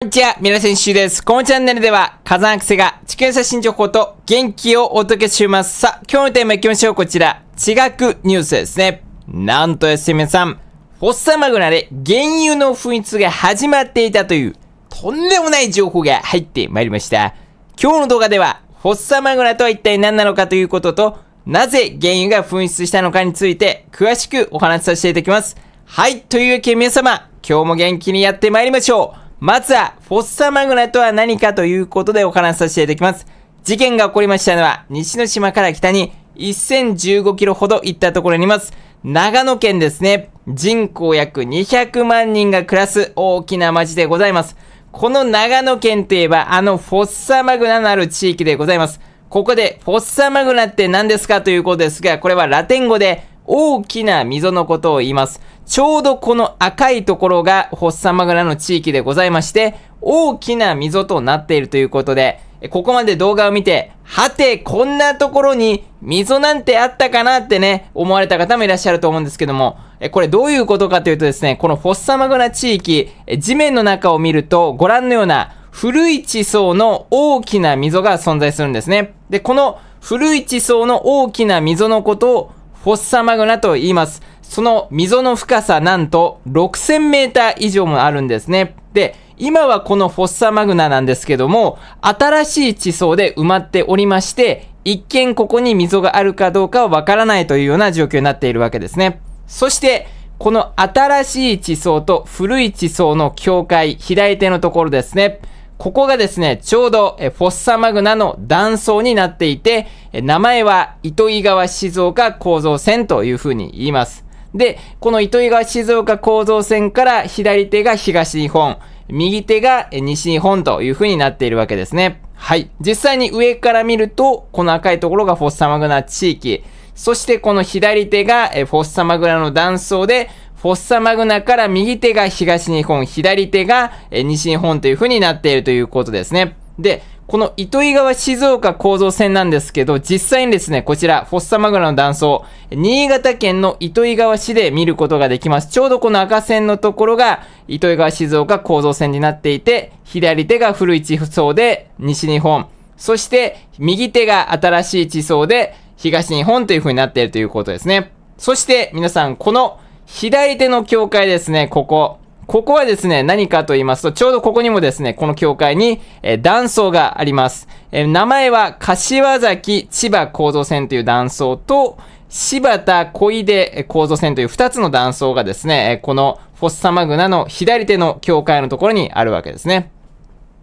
こんにちは、皆ゅうです。このチャンネルでは、火山癖が地球写最新情報と元気をお届けします。さあ、今日のテーマ行きましょう。こちら、地学ニュースですね。なんとですね、皆さん、フォッサマグナで原油の噴出が始まっていたという、とんでもない情報が入ってまいりました。今日の動画では、フォッサマグナとは一体何なのかということと、なぜ原油が噴出したのかについて、詳しくお話しさせていただきます。はい、というわけで皆様、今日も元気にやってまいりましょう。まずは、フォッサマグナとは何かということでお話しさせていただきます。事件が起こりましたのは、西の島から北に1015キロほど行ったところにいます。長野県ですね。人口約200万人が暮らす大きな町でございます。この長野県といえば、あのフォッサマグナのある地域でございます。ここで、フォッサマグナって何ですかということですが、これはラテン語で、大きな溝のことを言います。ちょうどこの赤いところがホッサマグナの地域でございまして、大きな溝となっているということで、ここまで動画を見て、はて、こんなところに溝なんてあったかなってね、思われた方もいらっしゃると思うんですけども、これどういうことかというとですね、このフォッサマグナ地域、地面の中を見ると、ご覧のような古い地層の大きな溝が存在するんですね。で、この古い地層の大きな溝のことをフォッサマグナと言います。その溝の深さなんと6000メーター以上もあるんですね。で、今はこのフォッサマグナなんですけども、新しい地層で埋まっておりまして、一見ここに溝があるかどうかはわからないというような状況になっているわけですね。そして、この新しい地層と古い地層の境界、左手のところですね。ここがですね、ちょうど、えフォッサマグナの断層になっていて、え名前は糸井川静岡構造線というふうに言います。で、この糸井川静岡構造線から左手が東日本、右手が西日本という風になっているわけですね。はい。実際に上から見ると、この赤いところがフォッサマグナ地域、そしてこの左手がフォッサマグナの断層で、フォッサマグナから右手が東日本、左手が西日本という風になっているということですね。で、この糸魚川静岡構造線なんですけど、実際にですね、こちら、フォッサマグナの断層、新潟県の糸魚川市で見ることができます。ちょうどこの赤線のところが、糸魚川静岡構造線になっていて、左手が古い地層で西日本、そして右手が新しい地層で東日本という風になっているということですね。そして皆さん、この左手の教会ですね、ここ。ここはですね、何かと言いますと、ちょうどここにもですね、この教会に、えー、断層があります。えー、名前は、柏崎千葉構造線という断層と、柴田小出構造線という二つの断層がですね、えこのフォッサマグナの左手の境界のところにあるわけですね。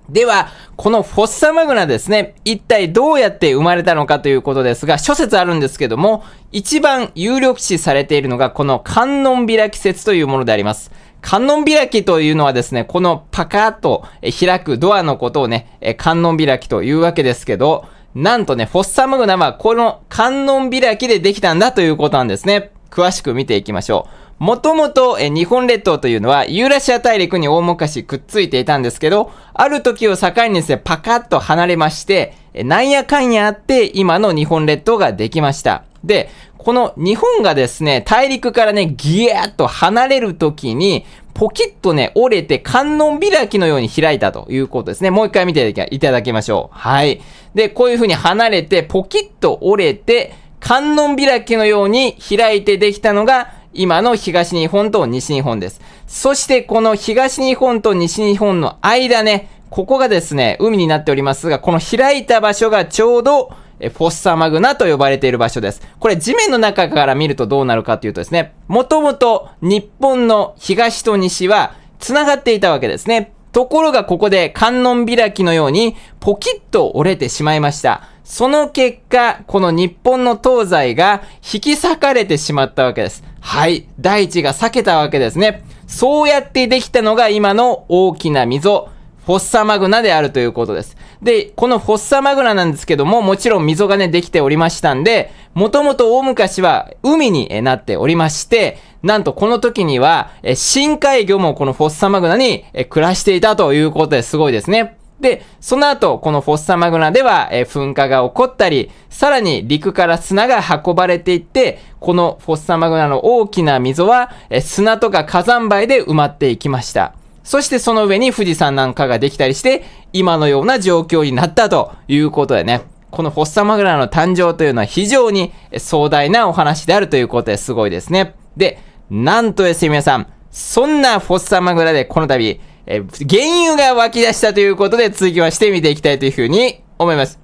では、このフォッサマグナですね、一体どうやって生まれたのかということですが、諸説あるんですけども、一番有力視されているのが、この観音開き説というものであります。観音開きというのはですね、このパカッと開くドアのことをね、観音開きというわけですけど、なんとね、フォッサマグナはこの観音開きでできたんだということなんですね。詳しく見ていきましょう。もともと日本列島というのはユーラシア大陸に大昔くっついていたんですけど、ある時を境にですね、パカッと離れまして、なんやかんやあって今の日本列島ができました。で、この日本がですね、大陸からね、ギヤーと離れる時に、ポキッとね、折れて観音開きのように開いたということですね。もう一回見ていただきましょう。はい。で、こういう風に離れて、ポキッと折れて、観音開きのように開いてできたのが、今の東日本と西日本です。そしてこの東日本と西日本の間ね、ここがですね、海になっておりますが、この開いた場所がちょうど、え、フォッサマグナと呼ばれている場所です。これ地面の中から見るとどうなるかというとですね、もともと日本の東と西は繋がっていたわけですね。ところがここで観音開きのようにポキッと折れてしまいました。その結果、この日本の東西が引き裂かれてしまったわけです。はい。大地が裂けたわけですね。そうやってできたのが今の大きな溝、フォッサマグナであるということです。で、このフォッサマグナなんですけども、もちろん溝がね、できておりましたんで、もともと大昔は海になっておりまして、なんとこの時には、深海魚もこのフォッサマグナに暮らしていたということですごいですね。で、その後、このフォッサマグナでは、え噴火が起こったり、さらに陸から砂が運ばれていって、このフォッサマグナの大きな溝は、え砂とか火山灰で埋まっていきました。そしてその上に富士山なんかができたりして、今のような状況になったということでね。このフォッサマグナの誕生というのは非常に壮大なお話であるということですごいですね。で、なんとですね皆さん、そんなフォッサマグナでこの度、え、原油が湧き出したということで続きまして見ていきたいというふうに思います。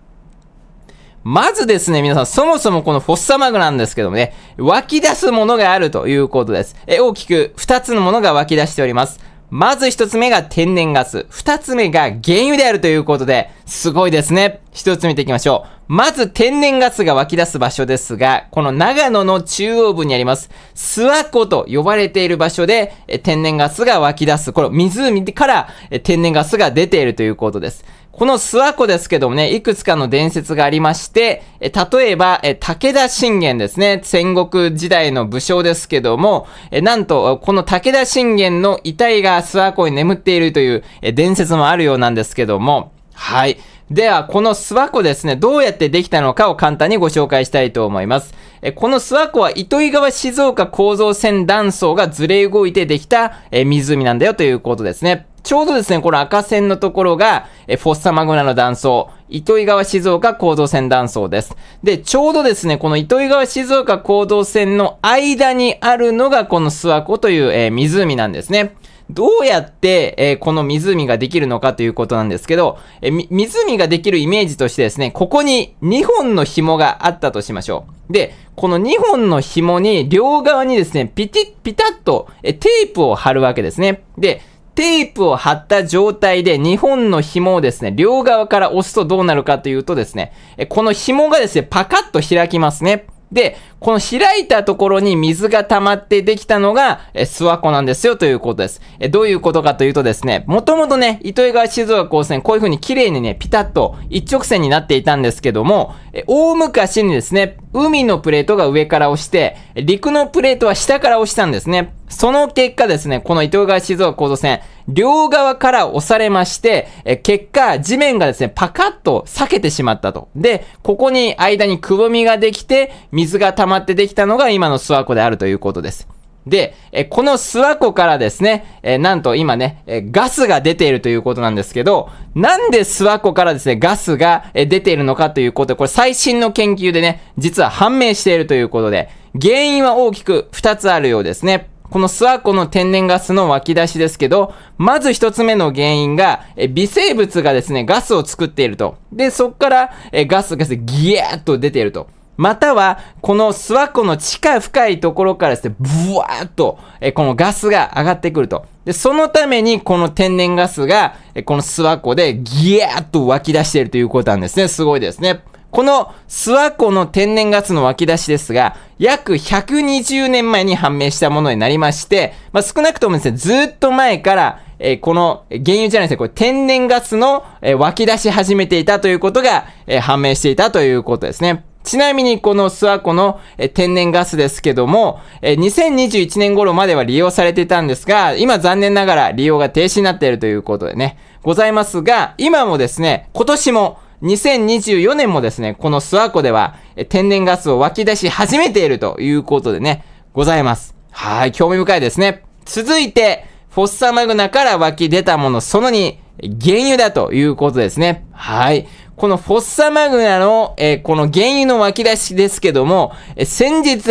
まずですね、皆さん、そもそもこのフォッサマグなんですけどもね、湧き出すものがあるということです。え、大きく2つのものが湧き出しております。まず一つ目が天然ガス、二つ目が原油であるということで、すごいですね。一つ見ていきましょう。まず天然ガスが湧き出す場所ですが、この長野の中央部にあります、諏訪湖と呼ばれている場所で、天然ガスが湧き出す、この湖から天然ガスが出ているということです。この諏訪湖ですけどもね、いくつかの伝説がありまして、え例えば、え武田信玄ですね、戦国時代の武将ですけども、えなんと、この武田信玄の遺体が諏訪湖に眠っているという、え伝説もあるようなんですけども、はい。では、この諏訪湖ですね、どうやってできたのかを簡単にご紹介したいと思います。えこの諏訪湖は糸魚川静岡構造線断層がずれ動いてできたえ湖なんだよということですね。ちょうどですね、この赤線のところが、えフォッサマグナの断層、糸魚川静岡構造線断層です。で、ちょうどですね、この糸魚川静岡構造線の間にあるのが、この諏訪湖という、えー、湖なんですね。どうやって、えー、この湖ができるのかということなんですけど、えー、湖ができるイメージとしてですね、ここに2本の紐があったとしましょう。で、この2本の紐に両側にですね、ピティ、ピタッと、えテープを貼るわけですね。で、テープを貼った状態で2本の紐をですね、両側から押すとどうなるかというとですね、この紐がですね、パカッと開きますね。で、この開いたところに水が溜まってできたのが、え、諏訪湖なんですよということです。え、どういうことかというとですね、もともとね、糸魚川静岡高専、こういう風に綺麗にね、ピタッと一直線になっていたんですけども、え、大昔にですね、海のプレートが上から押して、陸のプレートは下から押したんですね。その結果ですね、この伊藤川静岡高度線、両側から押されまして、え結果、地面がですね、パカッと裂けてしまったと。で、ここに間にくぼみができて、水が溜まってできたのが今の諏訪湖であるということです。で、えこの諏訪湖からですね、えなんと今ね、えガスが出ているということなんですけど、なんで諏訪湖からですね、ガスが、え出ているのかということ、で、これ最新の研究でね、実は判明しているということで、原因は大きく2つあるようですね。この諏訪湖の天然ガスの湧き出しですけど、まず一つ目の原因が、え微生物がですね、ガスを作っていると。で、そっから、えガスがギヤーッと出ていると。または、この諏訪湖の地下深いところからですね、ブワーッと、えこのガスが上がってくると。で、そのために、この天然ガスが、えこの諏訪湖でギヤーッと湧き出しているということなんですね。すごいですね。この諏訪湖の天然ガスの湧き出しですが、約120年前に判明したものになりまして、まあ、少なくともですね、ずっと前から、えー、この原油じゃないですね、これ天然ガスの、えー、湧き出し始めていたということが、えー、判明していたということですね。ちなみにこの諏訪湖の天然ガスですけども、2021年頃までは利用されていたんですが、今残念ながら利用が停止になっているということでね、ございますが、今もですね、今年も2024年もですね、この諏訪湖では、天然ガスを湧き出し始めているということでね、ございます。はい、興味深いですね。続いて、フォッサマグナから湧き出たもの、その2、原油だということですね。はい。このフォッサマグナの、えー、この原油の湧き出しですけども、えー、先日、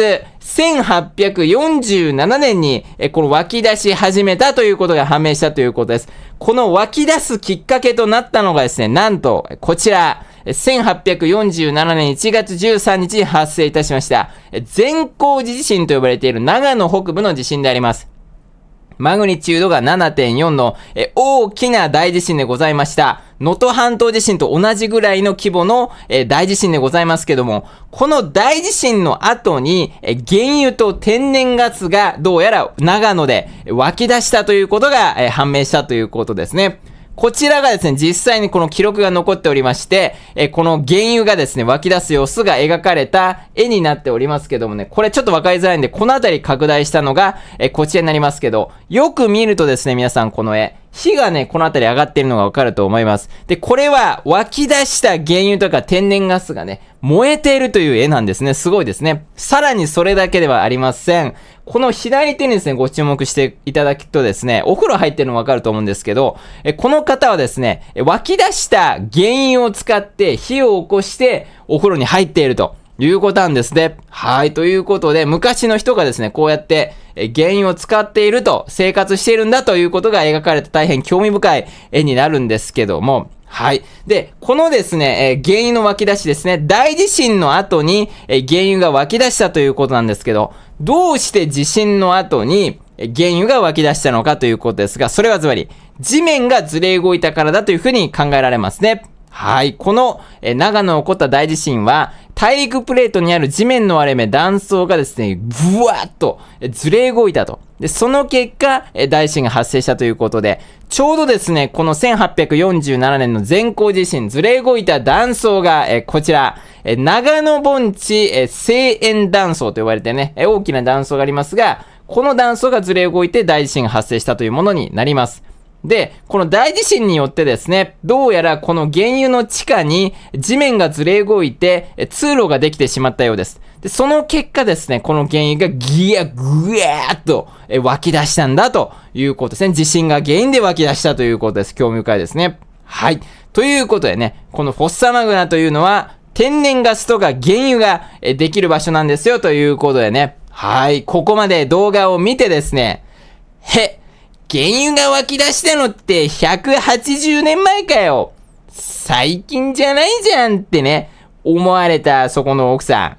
1847年に、えこの湧き出し始めたということが判明したということです。この湧き出すきっかけとなったのがですね、なんと、こちら、1847年1月13日に発生いたしました、善光寺地震と呼ばれている長野北部の地震であります。マグニチュードが7.4の、え大きな大地震でございました。能登半島地震と同じぐらいの規模の、え大地震でございますけども、この大地震の後に、え原油と天然ガスがどうやら長野で湧き出したということが、え判明したということですね。こちらがですね、実際にこの記録が残っておりまして、えこの原油がですね、湧き出す様子が描かれた絵になっておりますけどもね、これちょっとわかりづらいんで、この辺り拡大したのが、えこちらになりますけど、よく見るとですね、皆さんこの絵、火がね、この辺り上がっているのがわかると思います。で、これは湧き出した原油とか天然ガスがね、燃えているという絵なんですね。すごいですね。さらにそれだけではありません。この左手にですね、ご注目していただくとですね、お風呂入ってるのわかると思うんですけど、えこの方はですね、湧き出した原因を使って火を起こしてお風呂に入っているということなんですね。はい。ということで、昔の人がですね、こうやって、え、原因を使っていると、生活しているんだということが描かれた大変興味深い絵になるんですけども、はい。で、このですね、えー、原油の湧き出しですね、大地震の後に、えー、原油が湧き出したということなんですけど、どうして地震の後に原油が湧き出したのかということですが、それはつまり、地面がずれ動いたからだというふうに考えられますね。はい。この、え、長野起こった大地震は、大陸プレートにある地面の割れ目断層がですね、ぐわーッとずれ動いたと。で、その結果、え、大地震が発生したということで、ちょうどですね、この1847年の全高地震、ずれ動いた断層が、え、こちら、え長野盆地、えー、声援断層と呼ばれてね、え大きな断層がありますが、この断層がずれ動いて大地震が発生したというものになります。で、この大地震によってですね、どうやらこの原油の地下に地面がずれ動いて通路ができてしまったようです。で、その結果ですね、この原油がギヤグエーっと湧き出したんだということですね。地震が原因で湧き出したということです。興味深いですね。はい。ということでね、このフォッサマグナというのは天然ガスとか原油ができる場所なんですよということでね。はい。ここまで動画を見てですね。へ、原油が湧き出したのって180年前かよ。最近じゃないじゃんってね、思われたそこの奥さん。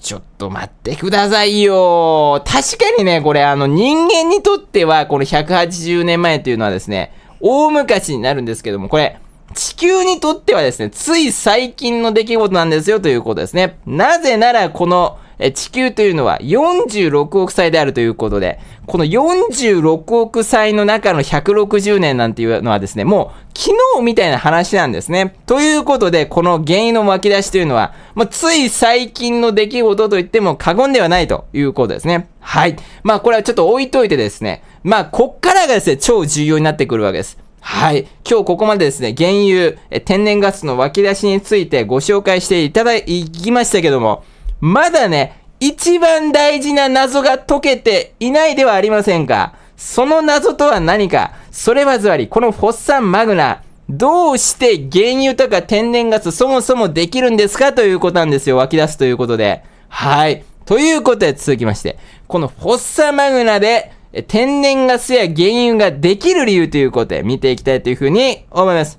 ちょっと待ってくださいよ。確かにね、これあの人間にとってはこの180年前というのはですね、大昔になるんですけども、これ、地球にとってはですね、つい最近の出来事なんですよということですね。なぜならこの、え地球というのは46億歳であるということで、この46億歳の中の160年なんていうのはですね、もう昨日みたいな話なんですね。ということで、この原因の湧き出しというのは、まあ、つい最近の出来事と言っても過言ではないということですね。はい。まあこれはちょっと置いといてですね、まあこっからがですね、超重要になってくるわけです。はい。今日ここまでですね、原油、天然ガスの湧き出しについてご紹介していただきましたけども、まだね、一番大事な謎が解けていないではありませんか。その謎とは何か。それはずわり、このフォッサンマグナ、どうして原油とか天然ガスそもそもできるんですかということなんですよ。湧き出すということで。はい。ということで続きまして、このフォッサマグナで天然ガスや原油ができる理由ということで見ていきたいというふうに思います。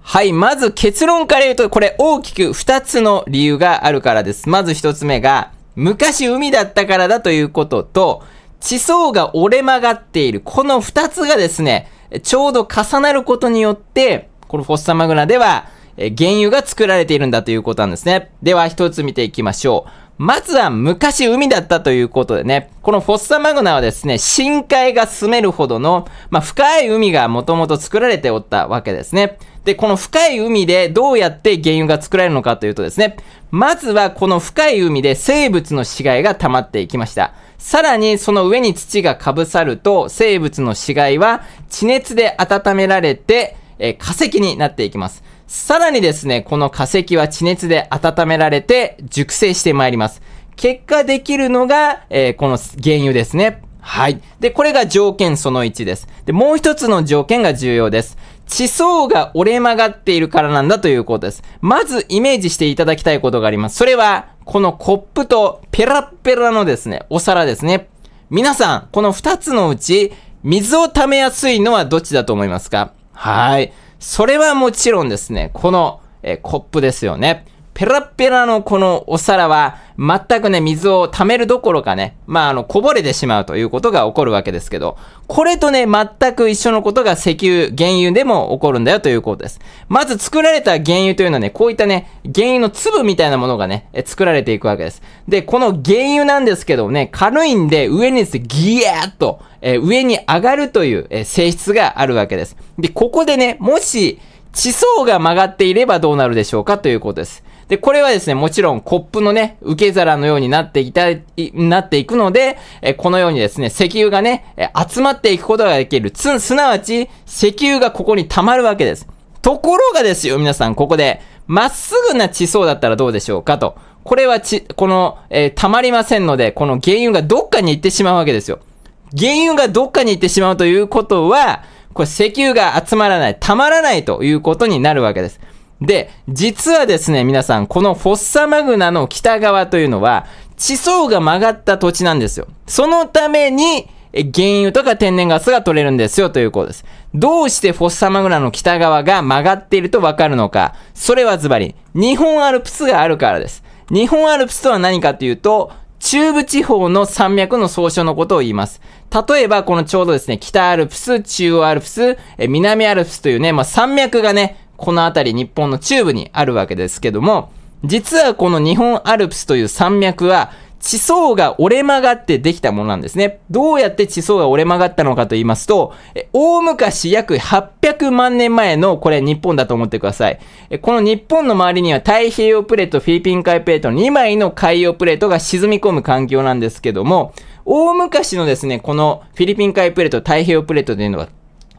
はい。まず結論から言うと、これ大きく2つの理由があるからです。まず1つ目が、昔海だったからだということと、地層が折れ曲がっている。この2つがですね、ちょうど重なることによって、このフォッサマグナでは、原油が作られているんだということなんですね。では1つ見ていきましょう。まずは昔海だったということでね、このフォッサマグナはですね、深海が住めるほどの、まあ、深い海がもともと作られておったわけですね。で、この深い海でどうやって原油が作られるのかというとですね、まずはこの深い海で生物の死骸が溜まっていきました。さらにその上に土がかぶさると、生物の死骸は地熱で温められて、えー、化石になっていきます。さらにですね、この化石は地熱で温められて熟成してまいります。結果できるのが、えー、この原油ですね。はい。で、これが条件その1です。で、もう一つの条件が重要です。地層が折れ曲がっているからなんだということです。まずイメージしていただきたいことがあります。それは、このコップとペラペラのですね、お皿ですね。皆さん、この2つのうち、水を溜めやすいのはどっちだと思いますかはい。それはもちろんですね、この、えコップですよね。ペラペラのこのお皿は、全くね、水を溜めるどころかね、まあ、あの、こぼれてしまうということが起こるわけですけど、これとね、全く一緒のことが石油、原油でも起こるんだよということです。まず作られた原油というのはね、こういったね、原油の粒みたいなものがね、作られていくわけです。で、この原油なんですけどね、軽いんで上にですね、ギヤーっと、えー、上に上がるという、えー、性質があるわけです。で、ここでね、もし、地層が曲がっていればどうなるでしょうかということです。で、これはですね、もちろんコップのね、受け皿のようになっていた、なっていくので、えこのようにですね、石油がね、集まっていくことができる。す、すなわち、石油がここに溜まるわけです。ところがですよ、皆さん、ここで、まっすぐな地層だったらどうでしょうかと。これはち、この、えー、溜まりませんので、この原油がどっかに行ってしまうわけですよ。原油がどっかに行ってしまうということは、これ石油が集まらない、溜まらないということになるわけです。で、実はですね、皆さん、このフォッサマグナの北側というのは、地層が曲がった土地なんですよ。そのために、原油とか天然ガスが取れるんですよということです。どうしてフォッサマグナの北側が曲がっているとわかるのか。それはズバリ、日本アルプスがあるからです。日本アルプスとは何かというと、中部地方の山脈の総称のことを言います。例えば、このちょうどですね、北アルプス、中央アルプス、南アルプスというね、まあ、山脈がね、この辺り日本の中部にあるわけですけども、実はこの日本アルプスという山脈は、地層が折れ曲がってできたものなんですね。どうやって地層が折れ曲がったのかと言いますと、大昔約800万年前のこれ日本だと思ってください。この日本の周りには太平洋プレート、フィリピン海プレートの2枚の海洋プレートが沈み込む環境なんですけども、大昔のですね、このフィリピン海プレート、太平洋プレートというのは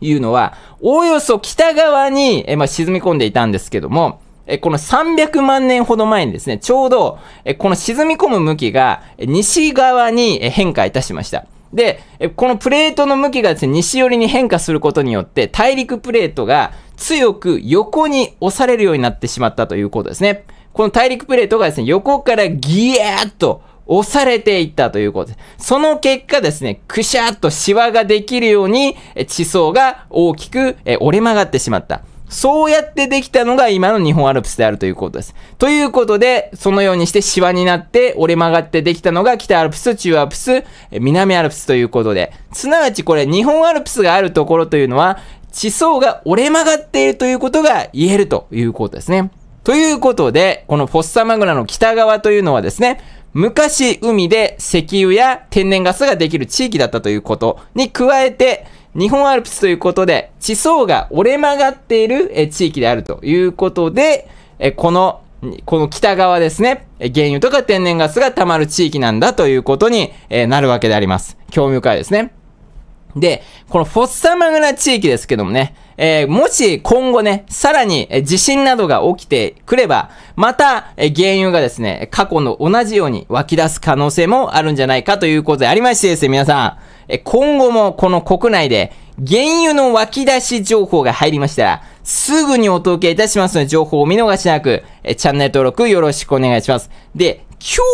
いうのは、おおよそ北側に、えまあ、沈み込んでいたんですけども、えこの300万年ほど前にですね、ちょうど、えこの沈み込む向きが西側に変化いたしました。で、このプレートの向きがですね、西寄りに変化することによって、大陸プレートが強く横に押されるようになってしまったということですね。この大陸プレートがですね、横からギヤーッと押されていったということです。その結果ですね、くしゃっとシワができるように、地層が大きく折れ曲がってしまった。そうやってできたのが今の日本アルプスであるということです。ということで、そのようにしてシワになって折れ曲がってできたのが北アルプス、中アルプス、南アルプスということで、すなわちこれ日本アルプスがあるところというのは、地層が折れ曲がっているということが言えるということですね。ということで、このフォッサマグナの北側というのはですね、昔海で石油や天然ガスができる地域だったということに加えて、日本アルプスということで、地層が折れ曲がっている地域であるということで、この、この北側ですね、原油とか天然ガスが溜まる地域なんだということになるわけであります。興味深いですね。で、このフォッサマグナ地域ですけどもね、えー、もし今後ね、さらに地震などが起きてくれば、また、原油がですね、過去の同じように湧き出す可能性もあるんじゃないかということでありましてですね、皆さん、え今後もこの国内で原油の湧き出し情報が入りましたら、すぐにお届けいたしますので、情報を見逃しなく、えチャンネル登録よろしくお願いします。で、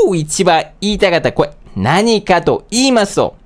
今日一番言いたかったこれ何かと言いますと、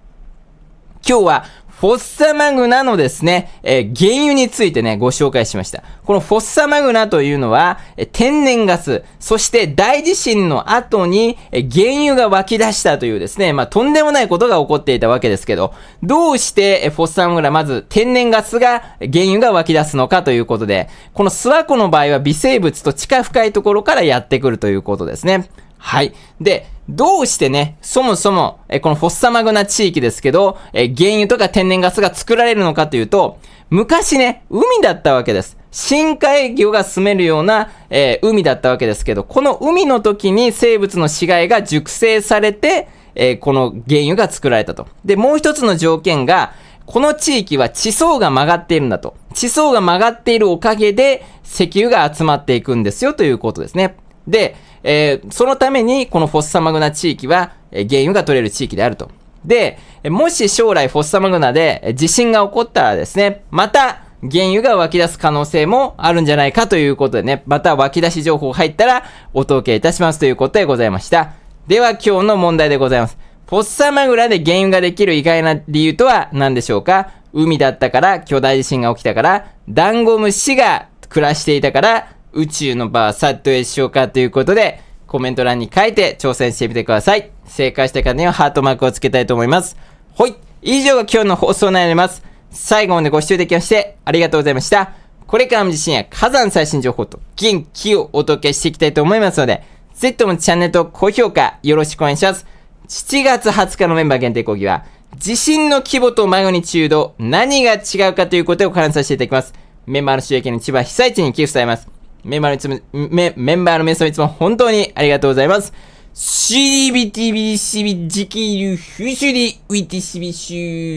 今日はフォッサマグナのですね、えー、原油についてね、ご紹介しました。このフォッサマグナというのは、え天然ガス、そして大地震の後に、え原油が湧き出したというですね、まあ、とんでもないことが起こっていたわけですけど、どうして、えフォッサマグナ、まず天然ガスが、原油が湧き出すのかということで、この諏訪湖の場合は微生物と地下深いところからやってくるということですね。はい。で、どうしてね、そもそも、えこのフォッサマグナ地域ですけど、え原油とか天然ガスが作られるのかというと、昔ね、海だったわけです。深海魚が住めるような、えー、海だったわけですけど、この海の時に生物の死骸が熟成されて、えー、この原油が作られたと。で、もう一つの条件が、この地域は地層が曲がっているんだと。地層が曲がっているおかげで石油が集まっていくんですよということですね。で、えー、そのために、このフォッサマグナ地域は、えー、原油が取れる地域であると。で、もし将来フォッサマグナで地震が起こったらですね、また、原油が湧き出す可能性もあるんじゃないかということでね、また湧き出し情報入ったらお届けいたしますということでございました。では今日の問題でございます。フォッサマグナで原油ができる意外な理由とは何でしょうか海だったから巨大地震が起きたから、ダンゴムシが暮らしていたから、宇宙のバーサットへしようかということで、コメント欄に書いて挑戦してみてください。正解した方にはハートマークをつけたいと思います。ほい。以上が今日の放送になります。最後までご視聴できまして、ありがとうございました。これからも地震や火山最新情報と元気をお届けしていきたいと思いますので、ぜひともチャンネルと高評価よろしくお願いします。7月20日のメンバー限定講義は、地震の規模とマグニチュード、何が違うかということを観察させていただきます。メンバーの収益の千葉被災地に寄付されます。メンバーのいつも、メ、メンバーの皆様いつも本当にありがとうございます。CDBTBCB 時期フィッシュリウィティシビシ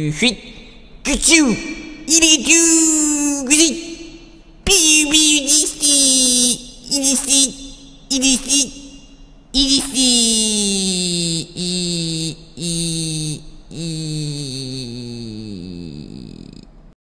ュフィッグチューイリテューグジピービーディスティーイリスティーイリスティーイリスティーイーイー